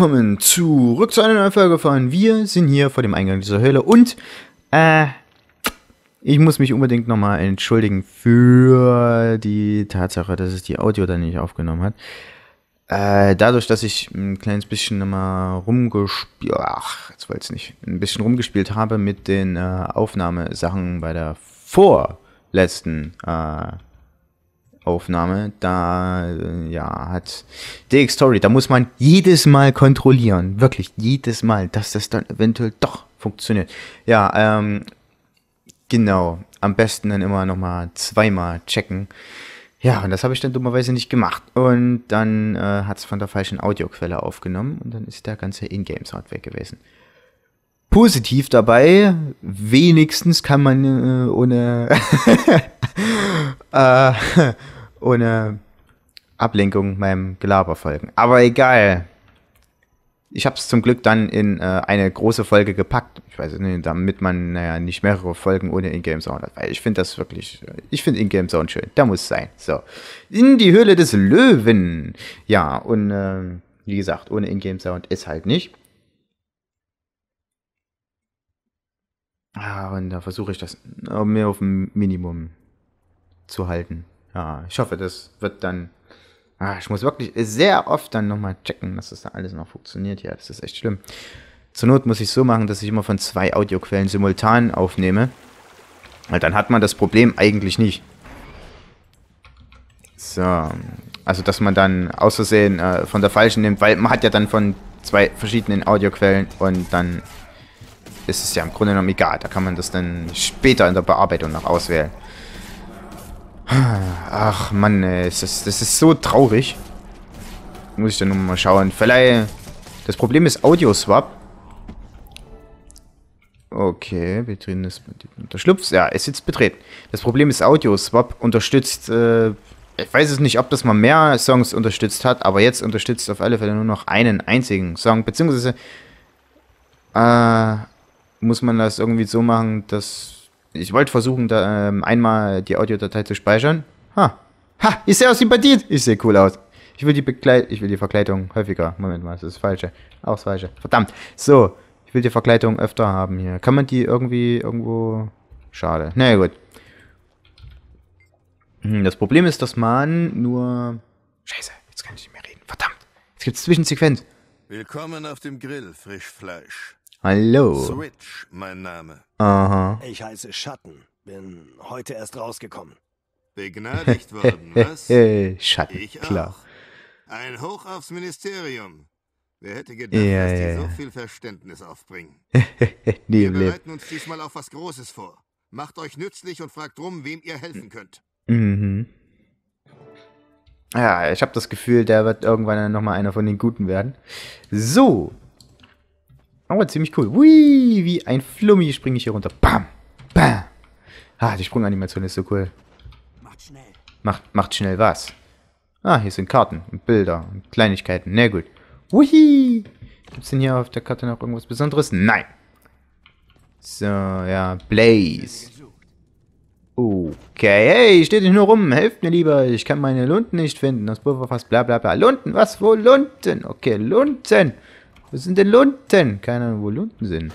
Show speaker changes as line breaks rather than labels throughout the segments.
willkommen zurück zu einer neuen Folge von Wir sind hier vor dem Eingang dieser Höhle und äh, ich muss mich unbedingt nochmal entschuldigen für die Tatsache, dass es die Audio dann nicht aufgenommen hat. Äh, dadurch, dass ich ein kleines bisschen nochmal rumgespielt, ach, jetzt wollte ich nicht, ein bisschen rumgespielt habe mit den äh, Aufnahmesachen bei der vorletzten äh, Aufnahme, da äh, ja, hat DX Story, da muss man jedes Mal kontrollieren, wirklich jedes Mal, dass das dann eventuell doch funktioniert. Ja, ähm, genau, am besten dann immer nochmal zweimal checken. Ja, und das habe ich dann dummerweise nicht gemacht. Und dann äh, hat es von der falschen Audioquelle aufgenommen und dann ist der ganze Ingame-Sound weg gewesen positiv dabei. Wenigstens kann man äh, ohne, äh, ohne Ablenkung meinem Gelaber folgen. Aber egal. Ich habe es zum Glück dann in äh, eine große Folge gepackt. Ich weiß nicht, damit man naja, nicht mehrere Folgen ohne Ingame Sound hat. Weil ich finde das wirklich, ich finde Ingame Sound schön. Da muss sein. So. In die Höhle des Löwen. Ja, und äh, wie gesagt, ohne Ingame Sound ist halt nicht. Ja, und da versuche ich das äh, mehr auf ein Minimum zu halten. Ja, ich hoffe, das wird dann. Ah, ich muss wirklich sehr oft dann nochmal checken, dass das da alles noch funktioniert. Ja, das ist echt schlimm. Zur Not muss ich so machen, dass ich immer von zwei Audioquellen simultan aufnehme. Weil dann hat man das Problem eigentlich nicht. So. Also, dass man dann aus Versehen äh, von der falschen nimmt, weil man hat ja dann von zwei verschiedenen Audioquellen und dann ist es ja im Grunde genommen egal. Da kann man das dann später in der Bearbeitung noch auswählen. Ach Mann, es ist, das ist so traurig. Muss ich dann nochmal schauen. Vielleicht... Das Problem ist Audio-Swap. Okay, mit dem Unterschlupf. Ja, ist jetzt betreten. Das Problem ist Audio-Swap unterstützt... Äh, ich weiß es nicht, ob das mal mehr Songs unterstützt hat, aber jetzt unterstützt auf alle Fälle nur noch einen einzigen Song. Beziehungsweise... Äh, muss man das irgendwie so machen, dass ich wollte versuchen, da, ähm, einmal die Audiodatei zu speichern. Ha, ha, ich sehe aus wie Bandit. Ich sehe cool aus. Ich will die Begleit ich will die Verkleidung häufiger. Moment mal, das ist das falsche. Auch das falsche. Verdammt. So, ich will die Verkleidung öfter haben hier. Kann man die irgendwie irgendwo... Schade. Na naja, gut. Hm, das Problem ist, dass man nur... Scheiße, jetzt kann ich nicht mehr reden. Verdammt. Jetzt gibt's Zwischensequenz. Willkommen auf dem Grill, Frischfleisch. Hallo. Switch, mein Name. Aha. Ich heiße Schatten. Bin heute erst rausgekommen. Begnadigt worden, was? Schatten, ich klar. Ein Hoch aufs Ministerium. Wer hätte gedacht, ja, dass die ja, so viel Verständnis aufbringen? nee, Wir bereiten uns diesmal auf was Großes vor. Macht euch nützlich und fragt rum, wem ihr helfen hm. könnt. Mhm. Ja, ich habe das Gefühl, der wird irgendwann nochmal einer von den Guten werden. So, aber ziemlich cool. Hui, wie ein Flummi springe ich hier runter. Bam, bam. Ah, die Sprunganimation ist so cool. Macht schnell. Macht, macht schnell was? Ah, hier sind Karten und Bilder und Kleinigkeiten. Na gut. Wuhi! es denn hier auf der Karte noch irgendwas Besonderes? Nein! So, ja, Blaze. Okay, hey, steht nicht nur rum, helft mir lieber, ich kann meine Lunden nicht finden, das Pulverfass, bla bla bla. Lunden, was, wo Lunden? Okay, Lunden. Was sind denn Lunten? Keine Ahnung, wo Lunten sind.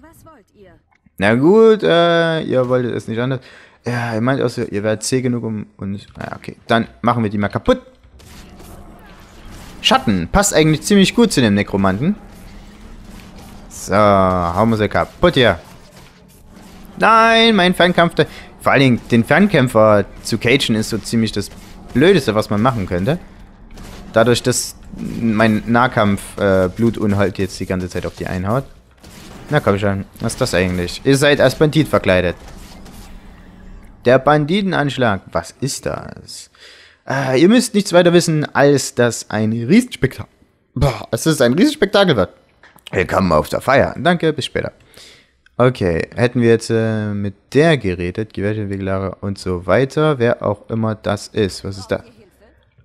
Was wollt ihr? Na gut, äh, ihr wolltet es nicht anders. Ja, ihr meint auch so, ihr werdet zäh genug um uns. Ah, okay. Dann machen wir die mal kaputt. Schatten. Passt eigentlich ziemlich gut zu dem Nekromanten. So, hauen wir sie kaputt hier. Nein, mein Fernkampf. Vor allen Dingen, den Fernkämpfer zu cagen ist so ziemlich das Blödeste, was man machen könnte. Dadurch, dass mein Nahkampf-Blutunhold äh, jetzt die ganze Zeit auf die einhaut. Na komm schon, was ist das eigentlich? Ihr seid als Bandit verkleidet. Der Banditenanschlag, was ist das? Äh, ihr müsst nichts weiter wissen, als dass ein Riesenspektakel... Boah, es ist ein Riesenspektakel wird. Willkommen auf der Feier. Danke, bis später. Okay, hätten wir jetzt äh, mit der geredet, Gewerbeentwickler und so weiter, wer auch immer das ist. Was ist da?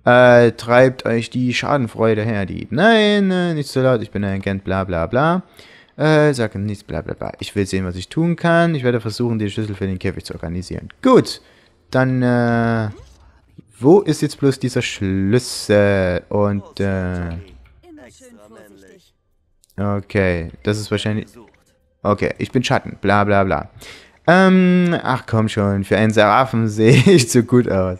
Äh, treibt euch die Schadenfreude her, die. Nein, äh, nicht so laut, ich bin ein Agent, bla bla bla. Äh, sag nichts, bla bla bla. Ich will sehen, was ich tun kann. Ich werde versuchen, den Schlüssel für den Käfig zu organisieren. Gut, dann, äh, wo ist jetzt bloß dieser Schlüssel? Und, äh, okay, das ist wahrscheinlich, okay, ich bin Schatten, bla bla bla. Ähm, ach komm schon, für einen Seraphen sehe ich zu gut aus.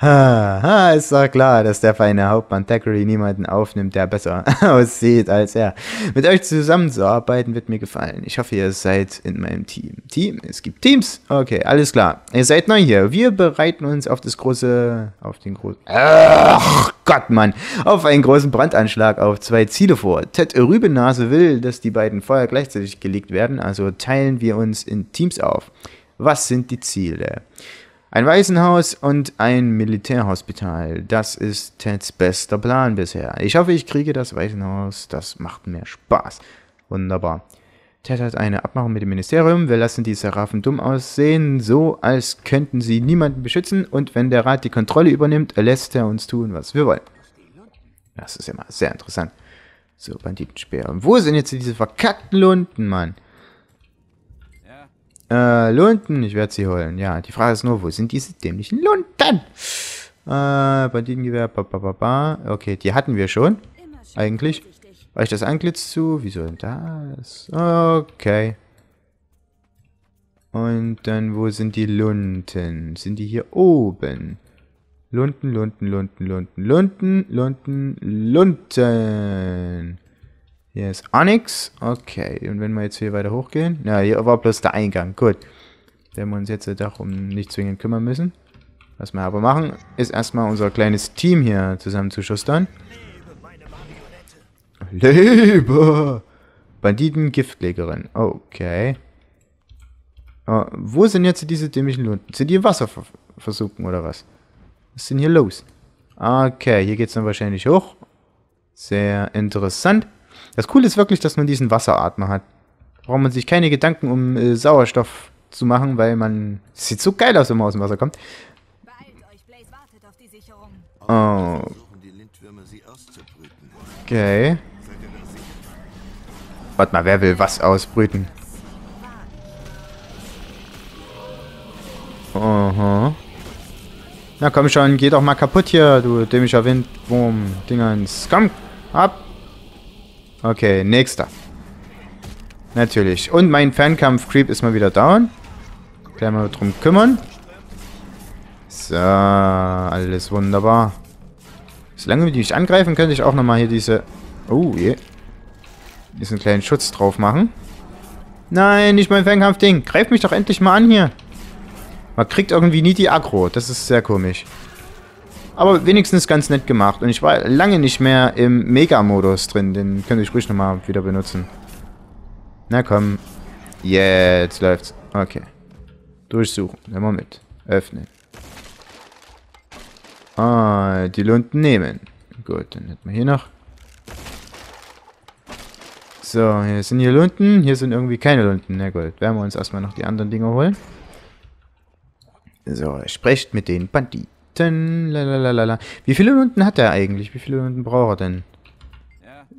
Ha, ha, ist doch klar, dass der feine Hauptmann Thackeray niemanden aufnimmt, der besser aussieht als er. Mit euch zusammenzuarbeiten wird mir gefallen. Ich hoffe, ihr seid in meinem Team. Team? Es gibt Teams? Okay, alles klar. Ihr seid neu hier. Wir bereiten uns auf das große, auf den großen, ach Gott, Mann, auf einen großen Brandanschlag auf zwei Ziele vor. Ted Rübenase will, dass die beiden Feuer gleichzeitig gelegt werden, also teilen wir uns in Teams auf. Was sind die Ziele? Ein Waisenhaus und ein Militärhospital. Das ist Teds bester Plan bisher. Ich hoffe, ich kriege das Waisenhaus. Das macht mir Spaß. Wunderbar. Ted hat eine Abmachung mit dem Ministerium. Wir lassen die Serafen dumm aussehen, so als könnten sie niemanden beschützen. Und wenn der Rat die Kontrolle übernimmt, lässt er uns tun, was wir wollen. Das ist immer sehr interessant. So, Banditenspeer. Wo sind jetzt diese verkackten Lunden, Mann? Äh, Lunden, ich werde sie holen. Ja, die Frage ist nur, wo sind diese dämlichen Lunden? Äh, Banditengewehr, ba, ba, ba, ba. Okay, die hatten wir schon. Eigentlich. Reicht das Antlitz zu? Wieso denn das? Okay. Und dann, wo sind die Lunden? Sind die hier oben? Lunden, Lunden, Lunden, Lunden, Lunden, Lunden, Lunden. Hier ist auch nichts. Okay, und wenn wir jetzt hier weiter hochgehen? Ja, hier war bloß der Eingang. Gut. Wenn wir uns jetzt darum nicht zwingend kümmern müssen. Was wir aber machen, ist erstmal unser kleines Team hier zusammenzuschustern. Lebe! Banditen, Giftlegerin. Okay. Oh, wo sind jetzt diese dämlichen Lunden? Sind die im Wasser ver versunken oder was? Was ist denn hier los? Okay, hier geht es dann wahrscheinlich hoch. Sehr interessant. Das Coole ist wirklich, dass man diesen Wasseratmer hat. Braucht man sich keine Gedanken um äh, Sauerstoff zu machen, weil man. Das sieht so geil aus, wenn man aus dem Wasser kommt. Oh. Okay. Warte mal, wer will was ausbrüten? Aha. Na komm schon, geh doch mal kaputt hier, du dämischer Windwurm. Dingens. Komm, ab. Okay, nächster. Natürlich. Und mein Fernkampf-Creep ist mal wieder down. Können wir drum kümmern. So, alles wunderbar. Solange wir die nicht angreifen, könnte ich auch nochmal hier diese... Oh, je. Yeah. Diesen kleinen Schutz drauf machen. Nein, nicht mein Fernkampf-Ding. Greif mich doch endlich mal an hier. Man kriegt irgendwie nie die Aggro. Das ist sehr komisch. Aber wenigstens ganz nett gemacht. Und ich war lange nicht mehr im Mega-Modus drin. Den könnte ich ruhig nochmal wieder benutzen. Na komm. Jetzt läuft's. Okay. Durchsuchen. Nehmen wir mit. Öffnen. Ah, die Lunden nehmen. Gut, dann hätten wir hier noch. So, hier sind hier Lunden. Hier sind irgendwie keine Lunden. Na gut, werden wir uns erstmal noch die anderen Dinger holen. So, sprecht mit den Banditen. Minuten. Lalalala. Wie viele Minuten hat er eigentlich? Wie viele Minuten braucht er denn?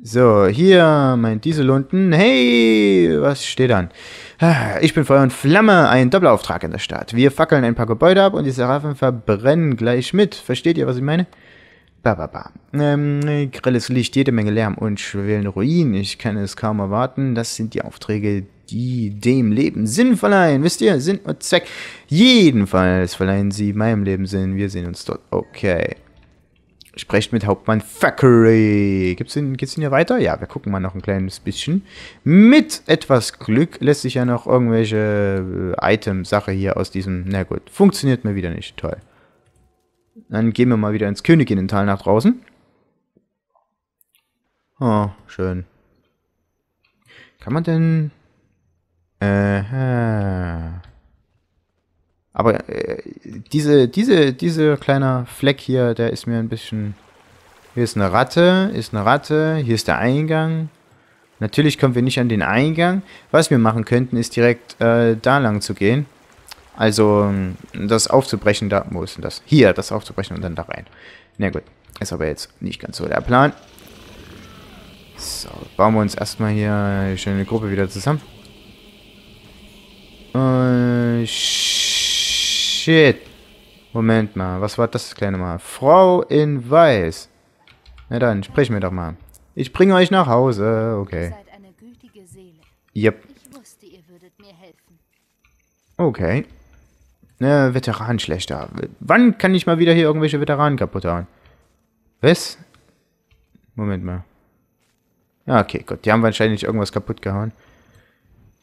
So, hier, mein Dieselhunden. Hey, was steht an? Ah, ich bin Feuer und Flamme, ein Doppelauftrag in der Stadt. Wir fackeln ein paar Gebäude ab und die Seraphen verbrennen gleich mit. Versteht ihr, was ich meine? Ba, ba, ba. Ähm, grelles Licht, jede Menge Lärm und schwelende Ruinen. Ich kann es kaum erwarten. Das sind die Aufträge, die dem Leben Sinn verleihen. Wisst ihr, Sinn und Zweck. Jedenfalls verleihen sie meinem Leben Sinn. Wir sehen uns dort. Okay. Sprecht mit Hauptmann Thackeray. Gibt's ihn, geht's denn hier weiter? Ja, wir gucken mal noch ein kleines bisschen. Mit etwas Glück lässt sich ja noch irgendwelche äh, Item-Sache hier aus diesem... Na gut, funktioniert mir wieder nicht. Toll. Dann gehen wir mal wieder ins Königinnental nach draußen. Oh, schön. Kann man denn... Aha. Aber äh, diese, diese, diese kleine Fleck hier, der ist mir ein bisschen... Hier ist eine Ratte, ist eine Ratte, hier ist der Eingang. Natürlich kommen wir nicht an den Eingang. Was wir machen könnten, ist direkt äh, da lang zu gehen. Also ähm, das aufzubrechen, da, wo ist denn das? Hier, das aufzubrechen und dann da rein. Na gut, ist aber jetzt nicht ganz so der Plan. So, bauen wir uns erstmal hier eine schöne Gruppe wieder zusammen. Äh, shit. Moment mal, was war das kleine Mal? Frau in Weiß. Na dann, sprich mir doch mal. Ich bringe euch nach Hause. Okay. Yep. Okay. Na, Veteran schlechter. Wann kann ich mal wieder hier irgendwelche Veteranen kaputt hauen? Was? Moment mal. Ja, ah, okay, gut. Die haben wahrscheinlich irgendwas kaputt gehauen.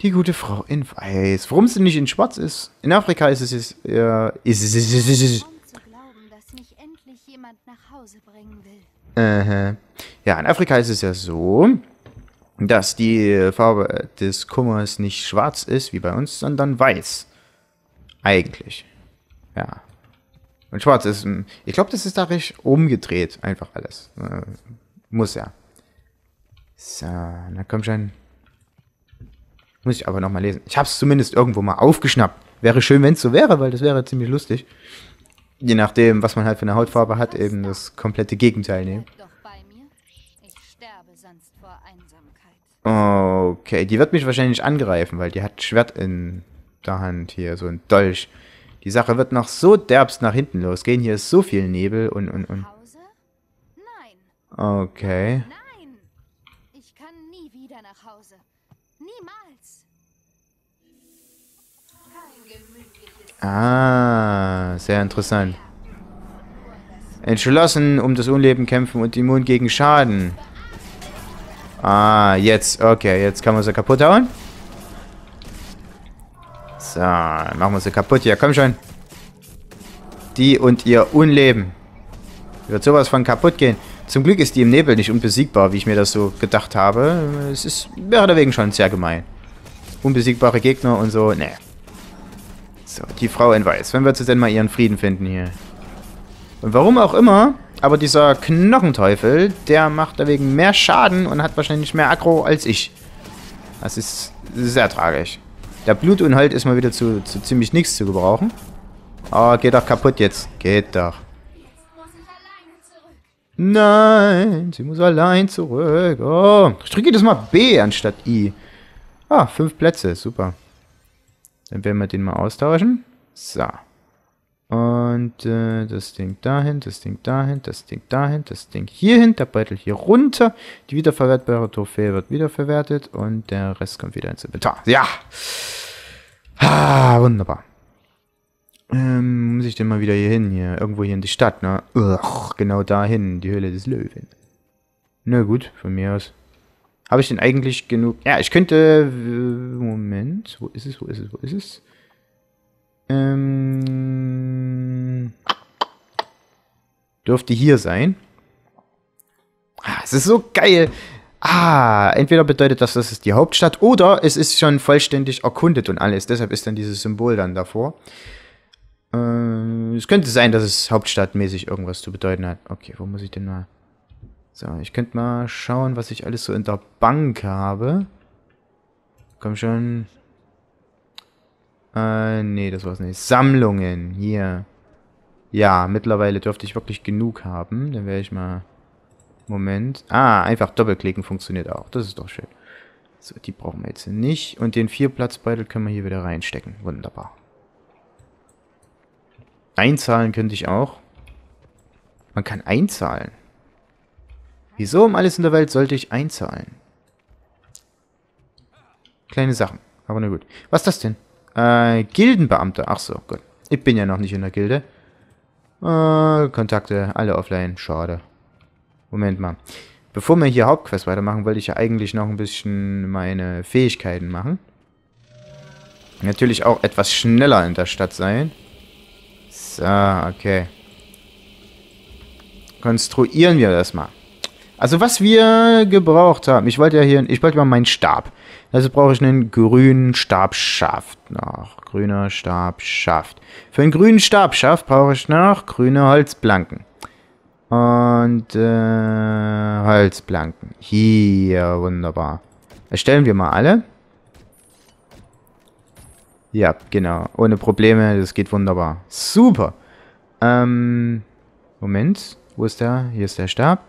Die gute Frau in Weiß. Warum sie nicht in Schwarz ist? In Afrika ist es ist, äh, ist, ist, ist, ist, ist, ist. Äh, ja, in Afrika ist es ja so, dass die Farbe des Kummers nicht schwarz ist, wie bei uns, sondern weiß. Eigentlich. Ja. Und schwarz ist, hm, ich glaube, das ist da recht umgedreht, einfach alles. Äh, muss ja. So, na komm schon. Muss ich aber nochmal lesen. Ich habe es zumindest irgendwo mal aufgeschnappt. Wäre schön, wenn es so wäre, weil das wäre ziemlich lustig. Je nachdem, was man halt für eine Hautfarbe hat, eben das komplette Gegenteil nehmen. Okay, die wird mich wahrscheinlich angreifen, weil die hat Schwert in der Hand hier, so ein Dolch. Die Sache wird noch so derbst nach hinten losgehen. Hier ist so viel Nebel und, und, und. Okay. Okay. Ah, sehr interessant. Entschlossen, um das Unleben kämpfen und immun gegen Schaden. Ah, jetzt. Okay, jetzt kann man sie kaputt hauen. So, machen wir sie kaputt. Ja, komm schon. Die und ihr Unleben. Wird sowas von kaputt gehen. Zum Glück ist die im Nebel nicht unbesiegbar, wie ich mir das so gedacht habe. Es ist, mehr oder weniger schon sehr gemein. Unbesiegbare Gegner und so, ne. So, die Frau in Weiß. Wenn wir jetzt denn mal ihren Frieden finden hier. Und warum auch immer, aber dieser Knochenteufel, der macht da wegen mehr Schaden und hat wahrscheinlich mehr Aggro als ich. Das ist sehr tragisch. Der Blutunhalt ist mal wieder zu, zu ziemlich nichts zu gebrauchen. oh, geht doch kaputt jetzt. Geht doch. Nein, sie muss allein zurück. Oh, ich drücke jedes Mal B anstatt I. Ah, fünf Plätze, super. Dann werden wir den mal austauschen. So. Und äh, das Ding dahin, das Ding dahin, das Ding dahin, das Ding hierhin, der Beutel hier runter. Die wiederverwertbare Trophäe wird wiederverwertet und der Rest kommt wieder ins Inventar. Ja! Ha, wunderbar. Ähm, muss ich denn mal wieder hier hin, hier, irgendwo hier in die Stadt, ne? Ugh, genau dahin, die Höhle des Löwen. Na gut, von mir aus. Habe ich denn eigentlich genug? Ja, ich könnte... Moment, wo ist es, wo ist es, wo ist es? Ähm, dürfte hier sein. Ah, es ist so geil. Ah, entweder bedeutet das, das ist die Hauptstadt oder es ist schon vollständig erkundet und alles. Deshalb ist dann dieses Symbol dann davor. Ähm, es könnte sein, dass es hauptstadtmäßig irgendwas zu bedeuten hat. Okay, wo muss ich denn mal... So, ich könnte mal schauen, was ich alles so in der Bank habe. Komm schon. Äh, nee, das war's nicht. Sammlungen, hier. Ja, mittlerweile dürfte ich wirklich genug haben. Dann wäre ich mal... Moment. Ah, einfach doppelklicken funktioniert auch. Das ist doch schön. So, die brauchen wir jetzt nicht. Und den Vierplatzbeutel können wir hier wieder reinstecken. Wunderbar. Einzahlen könnte ich auch. Man kann einzahlen. Wieso um alles in der Welt sollte ich einzahlen? Kleine Sachen, aber na gut. Was ist das denn? Äh, Gildenbeamter. Ach so, gut. Ich bin ja noch nicht in der Gilde. Äh, Kontakte, alle offline. Schade. Moment mal. Bevor wir hier Hauptquest weitermachen, wollte ich ja eigentlich noch ein bisschen meine Fähigkeiten machen. Natürlich auch etwas schneller in der Stadt sein. So, okay. Konstruieren wir das mal. Also was wir gebraucht haben, ich wollte ja hier, ich wollte mal meinen Stab. Also brauche ich einen grünen Stabschaft noch. Grüner Stabschaft. Für einen grünen Stabschaft brauche ich noch grüne Holzplanken. Und äh, Holzplanken. Hier, wunderbar. Erstellen wir mal alle. Ja, genau. Ohne Probleme, das geht wunderbar. Super. Ähm, Moment. Wo ist der? Hier ist der Stab.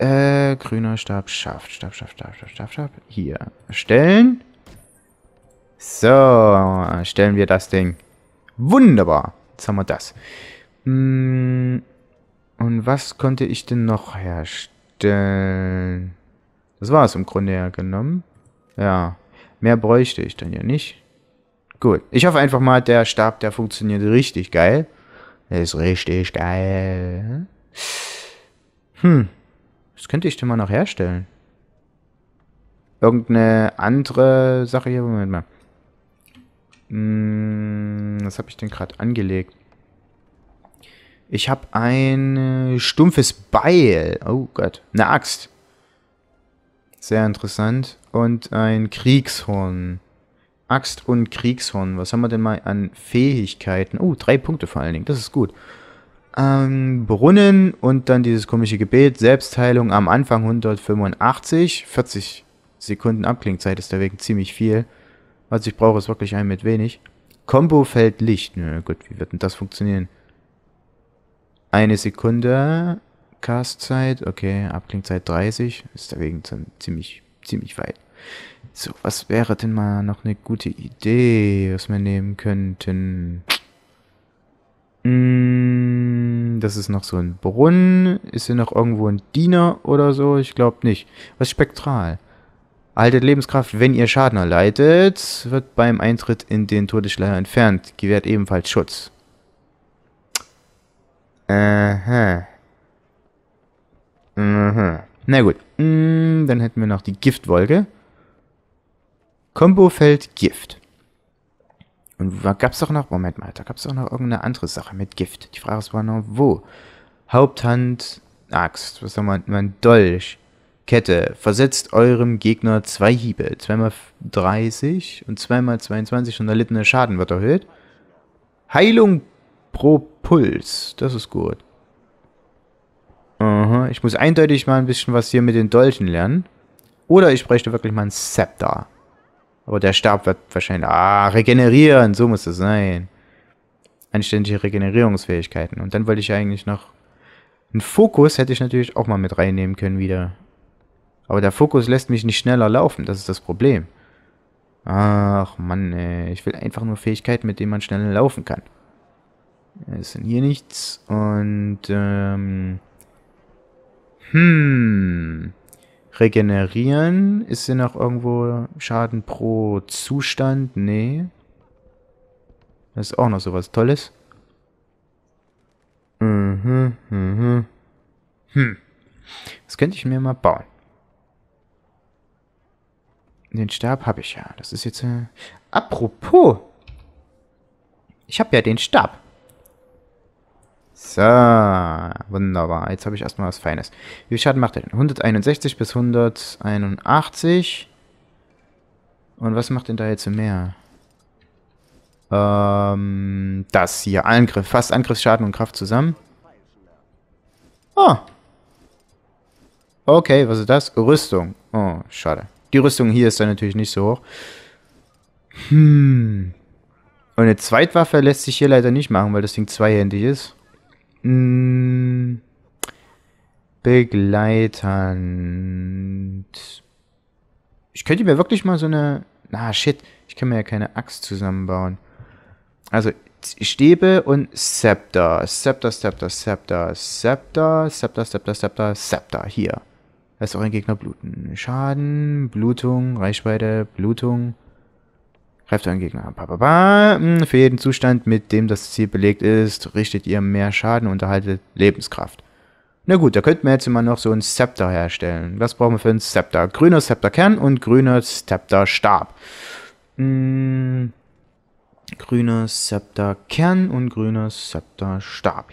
Äh, grüner Stab, Schaft, Stab, Stab, Stab, Stab, Stab, Stab. Hier. Stellen. So, stellen wir das Ding. Wunderbar. Jetzt haben wir das. Hm, und was konnte ich denn noch herstellen? Das war es im Grunde genommen. Ja, mehr bräuchte ich dann ja nicht. Gut, ich hoffe einfach mal, der Stab, der funktioniert richtig geil. Der ist richtig geil. Hm, hm. Das könnte ich denn mal noch herstellen? Irgendeine andere Sache hier. Moment mal. Hm, was habe ich denn gerade angelegt? Ich habe ein äh, stumpfes Beil. Oh Gott. Eine Axt. Sehr interessant. Und ein Kriegshorn. Axt und Kriegshorn. Was haben wir denn mal an Fähigkeiten? Oh, drei Punkte vor allen Dingen. Das ist gut ähm, Brunnen und dann dieses komische Gebet, Selbstheilung am Anfang 185, 40 Sekunden Abklingzeit ist deswegen ziemlich viel. Was ich brauche, ist wirklich ein mit wenig. Combo fällt Licht. Nö, gut, wie wird denn das funktionieren? Eine Sekunde. Castzeit, okay, Abklingzeit 30. Ist deswegen dann ziemlich, ziemlich weit. So, was wäre denn mal noch eine gute Idee, was wir nehmen könnten? Mmh das ist noch so ein Brunnen. Ist hier noch irgendwo ein Diener oder so? Ich glaube nicht. Was spektral? Erhaltet Lebenskraft, wenn ihr Schaden erleidet, wird beim Eintritt in den Todesschleier entfernt. Gewährt ebenfalls Schutz. Aha. Aha. Na gut. Mm, dann hätten wir noch die Giftwolke. Kombofeld Gift. Und gab es doch noch, Moment mal, da gab es doch noch irgendeine andere Sache mit Gift. Die Frage ist war noch wo? Haupthand, Axt, was soll man, man, Dolch, Kette. Versetzt eurem Gegner zwei Hiebe. 2x30 und 2x22 und erlittener Schaden wird erhöht. Heilung pro Puls, das ist gut. Aha, ich muss eindeutig mal ein bisschen was hier mit den Dolchen lernen. Oder ich bräuchte wirklich mal ein Scepter. Aber der Stab wird wahrscheinlich. Ah, regenerieren, so muss es sein. Anständige Regenerierungsfähigkeiten. Und dann wollte ich eigentlich noch. Einen Fokus hätte ich natürlich auch mal mit reinnehmen können wieder. Aber der Fokus lässt mich nicht schneller laufen, das ist das Problem. Ach Mann, ey. ich will einfach nur Fähigkeiten, mit denen man schneller laufen kann. Es sind hier nichts und ähm, hm. Regenerieren. Ist hier noch irgendwo Schaden pro Zustand? Nee. Das ist auch noch sowas Tolles. Mhm, mhm. Hm. Das könnte ich mir mal bauen. Den Stab habe ich ja. Das ist jetzt... Äh... Apropos. Ich habe ja den Stab. So, wunderbar. Jetzt habe ich erstmal was Feines. Wie viel Schaden macht er denn? 161 bis 181. Und was macht denn da jetzt mehr? Ähm, das hier. Angriff. Fast Angriffsschaden und Kraft zusammen. Oh. Okay, was ist das? Rüstung. Oh, schade. Die Rüstung hier ist dann natürlich nicht so hoch. Hm. Und eine Zweitwaffe lässt sich hier leider nicht machen, weil das Ding zweihändig ist. Mh, hm, begleitend. Ich könnte mir wirklich mal so eine... Na, ah, shit. Ich kann mir ja keine Axt zusammenbauen. Also, Stäbe und Scepter. Scepter, Scepter, Scepter, Scepter, Scepter, Scepter, Scepter, Scepter. Hier. Lass auch ein Gegner bluten. Schaden, Blutung, Reichweite, Blutung. Greift euren Gegner an. Hm, für jeden Zustand, mit dem das Ziel belegt ist, richtet ihr mehr Schaden und erhaltet Lebenskraft. Na gut, da könnten wir jetzt immer noch so ein Scepter herstellen. Was brauchen wir für ein Scepter? Grüner Scepterkern und grüner Scepterstab. Hm, grüner Scepterkern und grüner Scepterstab.